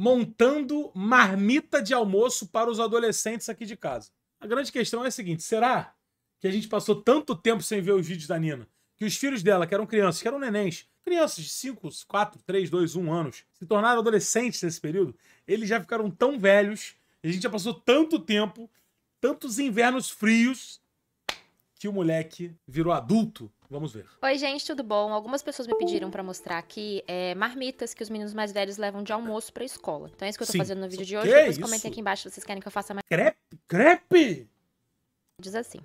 montando marmita de almoço para os adolescentes aqui de casa. A grande questão é a seguinte: será que a gente passou tanto tempo sem ver os vídeos da Nina que os filhos dela, que eram crianças, que eram nenéns, crianças de 5, 4, 3, 2, 1 anos, se tornaram adolescentes nesse período? Eles já ficaram tão velhos, a gente já passou tanto tempo, tantos invernos frios, que o moleque virou adulto. Vamos ver. Oi, gente, tudo bom? Algumas pessoas me pediram para mostrar aqui é, marmitas que os meninos mais velhos levam de almoço pra escola. Então é isso que eu tô Sim. fazendo no vídeo de hoje. Que Depois comentem aqui embaixo se vocês querem que eu faça mais. Crepe? Crepe? Diz assim.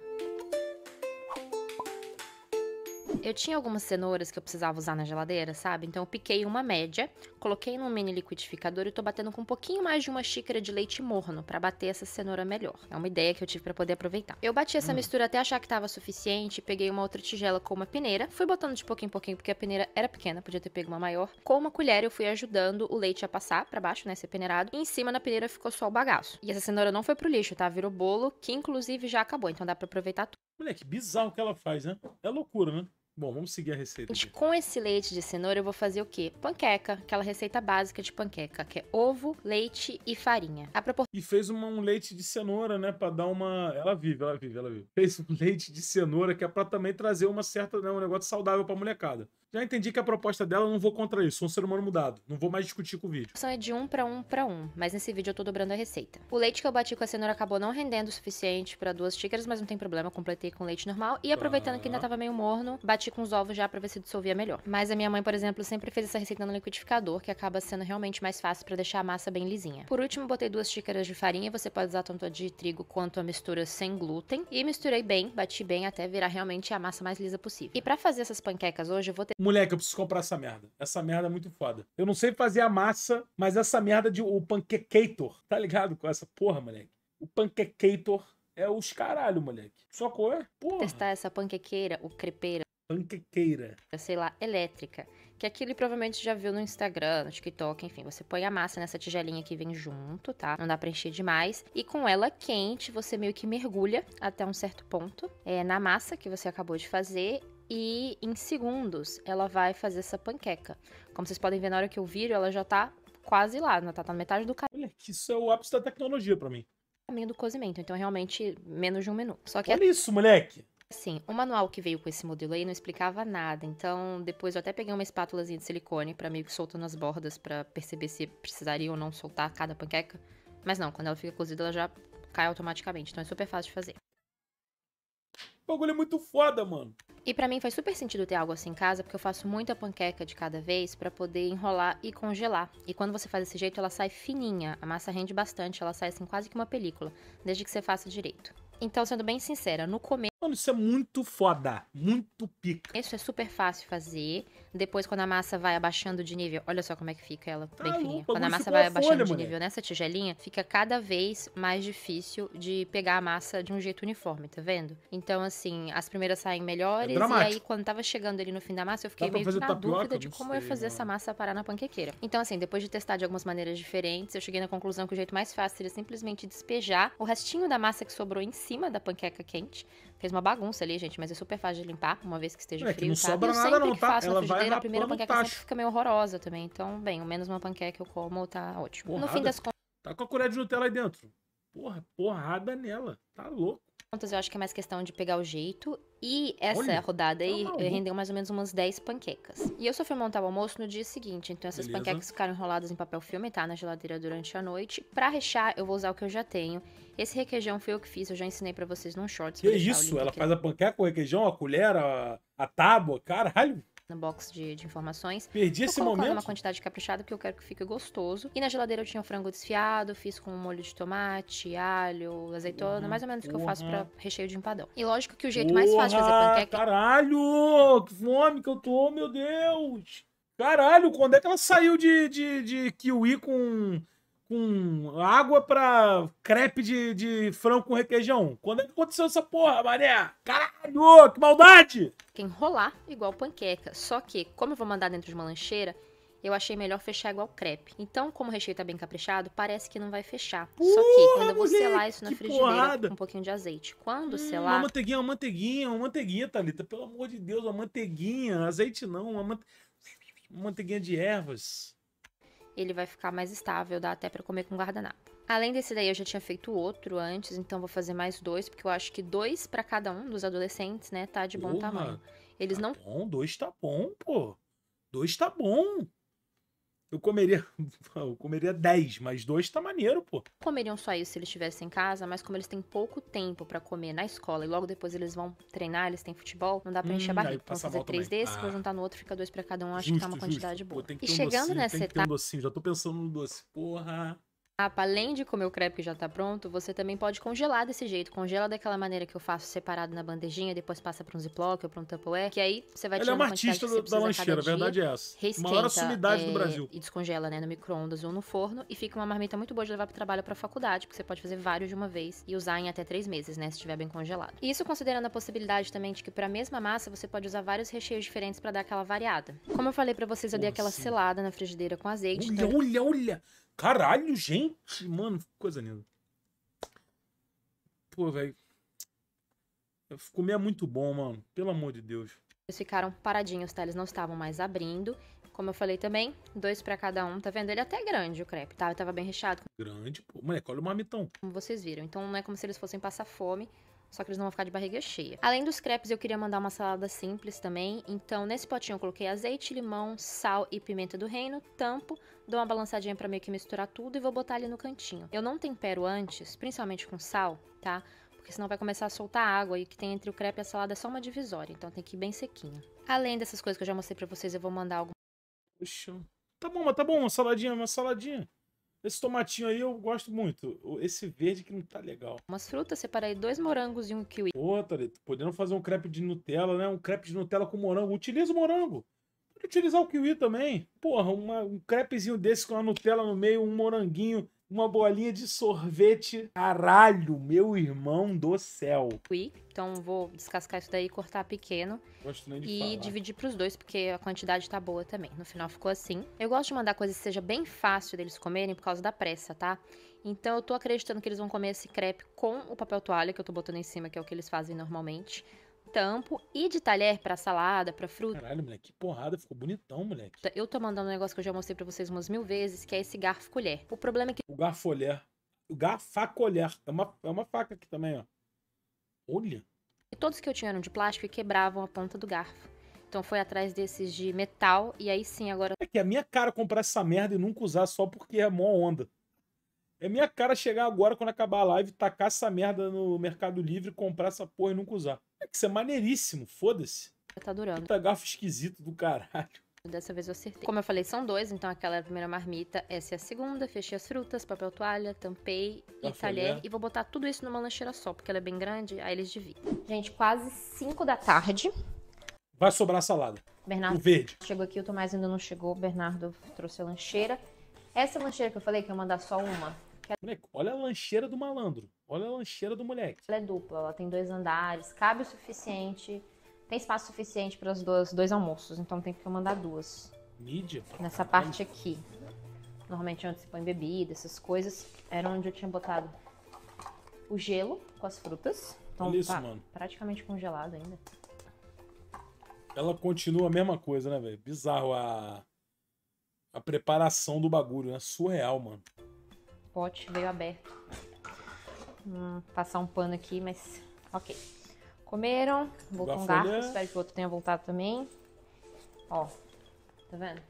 Eu tinha algumas cenouras que eu precisava usar na geladeira, sabe? Então eu piquei uma média, coloquei num mini liquidificador e tô batendo com um pouquinho mais de uma xícara de leite morno para bater essa cenoura melhor. É uma ideia que eu tive para poder aproveitar. Eu bati essa hum. mistura até achar que tava suficiente, peguei uma outra tigela com uma peneira, fui botando de pouquinho em pouquinho porque a peneira era pequena, podia ter pego uma maior. Com uma colher eu fui ajudando o leite a passar para baixo, né, ser peneirado, e em cima na peneira ficou só o bagaço. E essa cenoura não foi pro lixo, tá? Virou bolo, que inclusive já acabou, então dá para aproveitar tudo. Moleque, bizarro que ela faz, né? É loucura, né? Bom, vamos seguir a receita. Gente, com esse leite de cenoura eu vou fazer o quê? Panqueca, aquela receita básica de panqueca, que é ovo, leite e farinha. A propor... E fez uma, um leite de cenoura, né, para dar uma... Ela vive, ela vive, ela vive. Fez um leite de cenoura que é para também trazer uma certa, né, um negócio saudável pra molecada. Já entendi que a proposta dela, não vou contra isso, sou um ser humano mudado. Não vou mais discutir com o vídeo. A é de um para um para um, mas nesse vídeo eu tô dobrando a receita. O leite que eu bati com a cenoura acabou não rendendo o suficiente para duas xícaras, mas não tem problema, completei com leite normal. E aproveitando tá. que ainda tá. tava meio morno, bati com os ovos já pra ver se dissolvia melhor. Mas a minha mãe, por exemplo, sempre fez essa receita no liquidificador, que acaba sendo realmente mais fácil para deixar a massa bem lisinha. Por último, botei duas xícaras de farinha, você pode usar tanto a de trigo quanto a mistura sem glúten. E misturei bem, bati bem até virar realmente a massa mais lisa possível. E para fazer essas panquecas hoje, eu vou ter Moleque, eu preciso comprar essa merda. Essa merda é muito foda. Eu não sei fazer a massa, mas essa merda de o panquecator, tá ligado com essa porra, moleque? O panquecator é os caralho, moleque. Só cor? é? Porra. Testar essa panquequeira o crepeira. Panquequeira. Eu sei lá, elétrica. Que aquilo ele provavelmente já viu no Instagram, no TikTok, enfim. Você põe a massa nessa tigelinha que vem junto, tá? Não dá pra encher demais. E com ela quente, você meio que mergulha até um certo ponto é, na massa que você acabou de fazer e em segundos ela vai fazer essa panqueca. Como vocês podem ver, na hora que eu viro, ela já tá quase lá, ela tá, na metade do caminho. Olha, que isso é o ápice da tecnologia para mim. Caminho do cozimento, então é realmente menos de um minuto. Só que Olha é... isso, moleque! Sim, o manual que veio com esse modelo aí não explicava nada, então depois eu até peguei uma espátulazinha de silicone para meio que soltando as bordas para perceber se precisaria ou não soltar cada panqueca. Mas não, quando ela fica cozida ela já cai automaticamente, então é super fácil de fazer. O bagulho é muito foda, mano. E para mim faz super sentido ter algo assim em casa, porque eu faço muita panqueca de cada vez para poder enrolar e congelar. E quando você faz desse jeito, ela sai fininha, a massa rende bastante, ela sai assim quase que uma película, desde que você faça direito. Então, sendo bem sincera, no começo Mano, isso é muito foda, muito pica. Isso é super fácil fazer. Depois, quando a massa vai abaixando de nível, olha só como é que fica ela, tá bem louco, fininha. Quando a massa vai a é abaixando folha, de nível nessa tigelinha, fica cada vez mais difícil de pegar a massa de um jeito uniforme, tá vendo? Então, assim, as primeiras saem melhores. É e aí, quando tava chegando ali no fim da massa, eu fiquei meio na dúvida de como sei, eu ia fazer mano. essa massa parar na panquequeira. Então, assim, depois de testar de algumas maneiras diferentes, eu cheguei na conclusão que o jeito mais fácil seria simplesmente despejar o restinho da massa que sobrou em cima da panqueca quente Fez uma bagunça ali, gente, mas é super fácil de limpar, uma vez que esteja é, frio, que não sabe? sobra eu nada não, tá? Ela vai a primeira panqueca tacho. sempre fica meio horrorosa também. Então, bem, o menos uma panqueca eu como, tá ótimo. Porrada. No fim das contas... Tá com a colher de Nutella aí dentro. Porra, porrada nela. Tá louco. Eu acho que é mais questão de pegar o jeito e essa Olha, rodada tá aí tá rendeu mais ou menos umas 10 panquecas. E eu só fui montar o almoço no dia seguinte, então essas Beleza. panquecas ficaram enroladas em papel filme, tá? Na geladeira durante a noite. Pra rechar eu vou usar o que eu já tenho. Esse requeijão foi eu que fiz, eu já ensinei para vocês num shorts. Que isso? Ela aqui. faz a panqueca com requeijão, a colher, a, a tábua, caralho no box de, de informações. Perdi Tô esse momento? uma quantidade caprichada que eu quero que fique gostoso. E na geladeira eu tinha um frango desfiado, fiz com um molho de tomate, alho, azeitona, uhum, mais ou menos o que eu faço para recheio de empadão. E lógico que o jeito mais fácil de fazer panqueca... É caralho! Que fome que eu tô, meu Deus! Caralho, quando é que ela saiu de, de, de kiwi com com água pra crepe de, de frango com requeijão. Quando é que aconteceu essa porra, Maria? Caralho, que maldade! Enrolar igual panqueca. Só que, como eu vou mandar dentro de uma lancheira, eu achei melhor fechar igual crepe. Então, como o recheio tá bem caprichado, parece que não vai fechar. Porra, Só que quando eu vou moleque, selar isso na frigideira porrada. com um pouquinho de azeite. Quando hum, selar... Uma manteiguinha, uma manteiguinha, uma manteiguinha, Thalita. Pelo amor de Deus, uma manteiguinha. Azeite não, uma, mante... uma manteiguinha de ervas ele vai ficar mais estável, dá até para comer com guardanapo. Além desse daí, eu já tinha feito outro antes, então vou fazer mais dois, porque eu acho que dois para cada um dos adolescentes, né, tá de bom Porra, tamanho. Eles tá não. Bom, dois tá bom, pô. Dois tá bom. Eu comeria. Eu comeria 10, mas dois tá maneiro, pô. Comeriam só isso se eles estivessem em casa, mas como eles têm pouco tempo para comer na escola e logo depois eles vão treinar, eles têm futebol, não dá pra hum, encher a hum, barriga. vamos fazer três também. desses, ah. vou juntar no outro, fica dois para cada um, acho justo, que tá uma quantidade justo. boa. Pô, e um chegando docinho, nessa etapa. Um docinho, já tô pensando no doce. Porra. Ah, além de comer o crepe que já está pronto, você também pode congelar desse jeito. Congela daquela maneira que eu faço separado na bandejinha, depois passa para um ziplock ou para um tupperware, que aí você vai Ela é uma artista da, da lancheira, a verdade é essa. maior sumidade é, do Brasil. E descongela, né, no micro-ondas ou no forno e fica uma marmita muito boa de levar para trabalho para faculdade, porque você pode fazer vários de uma vez e usar em até três meses, né, se estiver bem congelado. E isso considerando a possibilidade também de que para a mesma massa você pode usar vários recheios diferentes para dar aquela variada. Como eu falei para vocês, eu Nossa. dei aquela assim? selada na frigideira com azeite. Olha, então... olha, olha! Caralho, gente! Mano, coisa linda. Pô, velho. Comer é muito bom, mano. Pelo amor de Deus. Eles ficaram paradinhos, tá? Eles não estavam mais abrindo. Como eu falei também, dois para cada um, tá vendo? Ele é até grande o crepe, tá? Ele tava bem recheado. Grande, pô. Moleque, olha o marmitão. Como vocês viram. Então não é como se eles fossem passar fome só que eles não vão ficar de barriga cheia. Além dos crepes, eu queria mandar uma salada simples também, então nesse potinho eu coloquei azeite, limão, sal e pimenta do reino, tampo, dou uma balançadinha para meio que misturar tudo e vou botar ali no cantinho. Eu não tempero antes, principalmente com sal, tá? porque senão vai começar a soltar água e o que tem entre o crepe e a salada é só uma divisória, então tem que ir bem sequinho. Além dessas coisas que eu já mostrei pra vocês, eu vou mandar algo. Puxa. Tá bom, mas tá bom, uma saladinha, uma saladinha. Esse tomatinho aí eu gosto muito. Esse verde que não tá legal. Umas frutas, separei dois morangos e um kiwi. Pô, Thalita, podendo fazer um crepe de Nutella, né? Um crepe de Nutella com morango. Utiliza o morango. Pode utilizar o kiwi também. Porra, uma, um crepezinho desse com a Nutella no meio, um moranguinho uma bolinha de sorvete. Caralho, meu irmão do céu. Então vou descascar isso daí, cortar pequeno. Gosto nem de e falar. dividir pros dois, porque a quantidade tá boa também. No final ficou assim. Eu gosto de mandar coisa que seja bem fácil deles comerem por causa da pressa, tá? Então eu tô acreditando que eles vão comer esse crepe com o papel toalha que eu tô botando em cima, que é o que eles fazem normalmente tampo e de talher para salada, para fruta. Caralho, moleque, que porrada, ficou bonitão, moleque. Eu tô mandando um negócio que eu já mostrei para vocês umas mil vezes, que é esse garfo-colher. O problema é que... O garfo-colher. O colher. É uma, é uma faca aqui também, ó. Olha. E todos que eu tinha eram de plástico e quebravam a ponta do garfo. Então foi atrás desses de metal e aí sim agora. É que é a minha cara comprar essa merda e nunca usar só porque é mó onda. É minha cara chegar agora quando acabar a live, tacar essa merda no Mercado Livre, comprar essa porra e nunca usar. Isso é maneiríssimo, foda-se. Tá durando. Puta garfo esquisito do caralho. Dessa vez eu acertei. Como eu falei, são dois, então aquela é a primeira marmita, essa é a segunda. Fechei as frutas, papel toalha, tampei e tá talher. E vou botar tudo isso numa lancheira só, porque ela é bem grande, aí eles dividem. Gente, quase 5 da tarde. Vai sobrar salada. Bernardo. O verde. Chegou aqui, o Tomás ainda não chegou. O Bernardo trouxe a lancheira. Essa lancheira que eu falei que eu mandar só uma, Moleque, olha a lancheira do malandro. Olha a lancheira do moleque. Ela é dupla, ela tem dois andares, cabe o suficiente, tem espaço suficiente para os dois, almoços, então tem que mandar duas. Mídia? Nessa caralho. parte aqui. Normalmente é onde se põe bebida, essas coisas, era onde eu tinha botado o gelo com as frutas. Então Olha isso, tá mano. praticamente congelado ainda. Ela continua a mesma coisa, né, velho? Bizarro a... a preparação do bagulho, né? Surreal, mano pote veio aberto. Hum, passar um pano aqui, mas ok. Comeram, vou com garfo, espero que o outro tenha voltado também. Ó, tá vendo?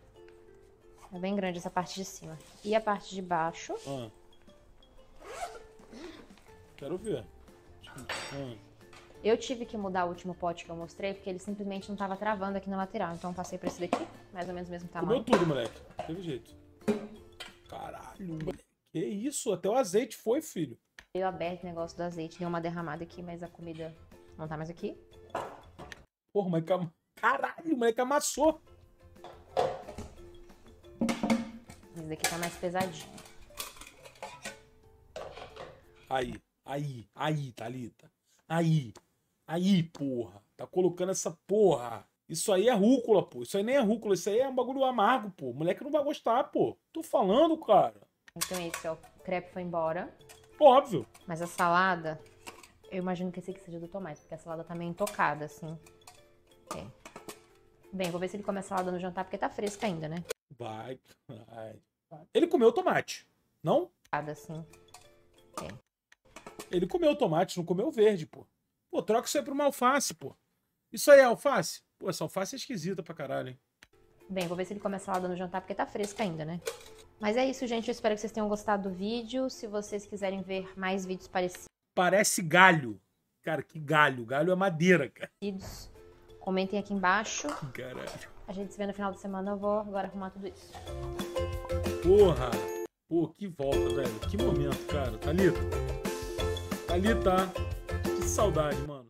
É bem grande essa parte de cima. E a parte de baixo. Ah. Quero ver. Ah. Eu tive que mudar o último pote que eu mostrei, porque ele simplesmente não estava travando aqui na lateral. Então eu passei para esse daqui, mais ou menos o mesmo tamanho. Comeu tudo, moleque. Teve jeito. Caralho, moleque. Que isso, até o azeite foi, filho. Eu aberto o negócio do azeite, deu uma derramada aqui, mas a comida não tá mais aqui. Porra, mas cam... caralho, mas é que amassou. Esse daqui tá mais pesadinho. Aí, aí, aí, Thalita. Aí, aí, porra. Tá colocando essa porra. Isso aí é rúcula, pô. Isso aí nem é rúcula, isso aí é um bagulho amargo, pô. moleque não vai gostar, pô. Tô falando, cara. Então é isso, ó. O crepe foi embora. Óbvio. Mas a salada, eu imagino que esse aqui seja do Tomás, porque a salada tá meio intocada, assim. É. Bem, vou ver se ele come a salada no jantar, porque tá fresca ainda, né? Vai, vai. Ele comeu tomate, não? Nada, assim. É. Ele comeu tomate, não comeu verde, pô. Pô, troca isso aí pra uma alface, pô. Isso aí é alface? Pô, essa alface é esquisita pra caralho, hein? Bem, vou ver se ele come a salada no jantar, porque tá fresca ainda, né? Mas é isso, gente. Eu espero que vocês tenham gostado do vídeo. Se vocês quiserem ver mais vídeos parecidos. Parece galho. Cara, que galho. Galho é madeira, cara. Comentem aqui embaixo. Caralho. A gente se vê no final de semana. Eu vou agora arrumar tudo isso. Porra! Pô, que volta, velho. Que momento, cara. Tá Tá ali, tá? Que saudade, mano.